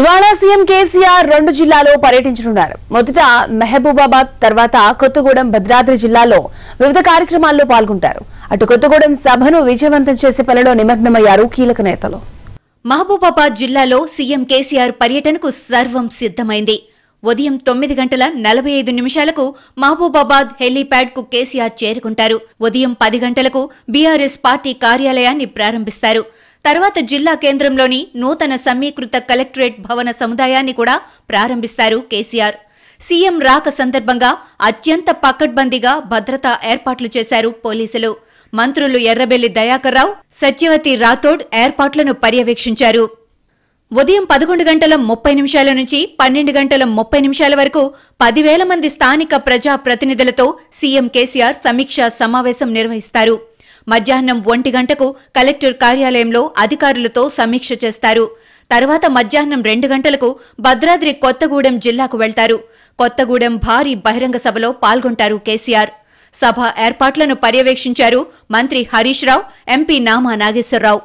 ఇవాళ సీఎం కేసీఆర్ రెండు జిల్లాలో పర్యటించనున్నారు మొదట మెహబూబాబాద్ తర్వాత కొత్తగూడెం భద్రాద్రి జిల్లాలో వివిధ కార్యక్రమాల్లో పాల్గొంటారు అటు కొత్తగూడెం సభను విజయవంతం చేసే పనిలో నిమగ్నమయ్యారు కీలక నేతలు మహబూబాబాద్ జిల్లాలో సీఎం కేసీఆర్ పర్యటనకు సర్వం సిద్ధమైంది ఉదయం తొమ్మిది గంటల నలభై ఐదు నిమిషాలకు మహబూబాబాద్ హెలీప్యాడ్ కు కేసీఆర్ చేరుకుంటారు ఉదయం పది గంటలకు బీఆర్ఎస్ పార్టీ కార్యాలయాన్ని ప్రారంభిస్తారు తర్వాత జిల్లా కేంద్రంలోని నూతన సమీకృత కలెక్టరేట్ భవన సముదాయాన్ని కూడా ప్రారంభిస్తారు కేసీఆర్ సీఎం రాక సందర్భంగా అత్యంత పకడ్బందీగా భద్రతా ఏర్పాట్లు చేశారు పోలీసులు మంత్రులు ఎర్రబెల్లి దయాకర్రావు సత్యవతి రాథోడ్ ఏర్పాట్లను పర్యవేక్షించారు ఉదయం పదకొండు గంటల ముప్పై నిమిషాల నుంచి పన్నెండు గంటల ముప్పై నిమిషాల వరకు పదివేల మంది స్థానిక ప్రజా ప్రతినిధులతో సీఎం కేసీఆర్ సమీక్షా సమావేశం నిర్వహిస్తారు మధ్యాహ్నం ఒంటి గంటకు కలెక్టర్ కార్యాలయంలో అధికారులతో సమీక్ష చేస్తారు తర్వాత మధ్యాహ్నం రెండు గంటలకు భద్రాద్రి కొత్తగూడెం జిల్లాకు వెళ్తారు కొత్తగూడెం భారీ బహిరంగ సభలో పాల్గొంటారు కేసీఆర్ సభ ఏర్పాట్లను పర్యవేక్షించారు మంత్రి హరీష్ రావు ఎంపీ నామా నాగేశ్వరరావు